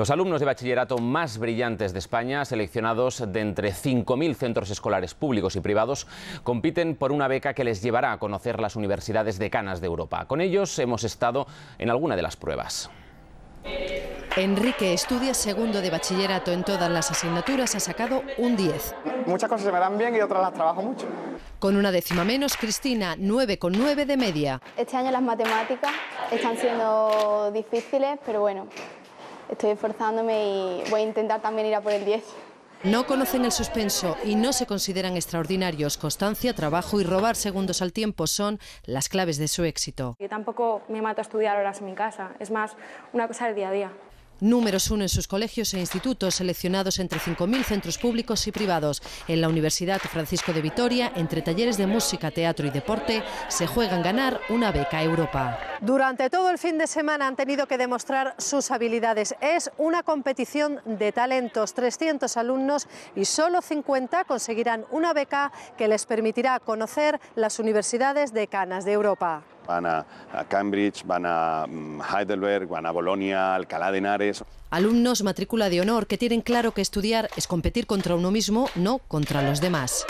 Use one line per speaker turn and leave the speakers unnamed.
Los alumnos de bachillerato más brillantes de España, seleccionados de entre 5.000 centros escolares públicos y privados, compiten por una beca que les llevará a conocer las universidades decanas de Europa. Con ellos hemos estado en alguna de las pruebas.
Enrique estudia segundo de bachillerato en todas las asignaturas, ha sacado un 10.
Muchas cosas se me dan bien y otras las trabajo mucho.
Con una décima menos, Cristina, 9,9 de media.
Este año las matemáticas están siendo difíciles, pero bueno, estoy esforzándome y voy a intentar también ir a por el 10.
No conocen el suspenso y no se consideran extraordinarios. Constancia, trabajo y robar segundos al tiempo son las claves de su éxito. Yo tampoco me mato a estudiar horas en mi casa, es más una cosa del día a día. Números uno en sus colegios e institutos, seleccionados entre 5.000 centros públicos y privados. En la Universidad Francisco de Vitoria, entre talleres de música, teatro y deporte, se juegan ganar una beca Europa. Durante todo el fin de semana han tenido que demostrar sus habilidades. Es una competición de talentos, 300 alumnos y solo 50 conseguirán una beca que les permitirá conocer las universidades de canas de Europa
van a, Cambridge, van a mm, Heidelberg, van a Bolonia, Alcalá de Henares.
Alumnos matrícula de honor que tienen claro que estudiar es competir contra uno mismo, no contra los demás.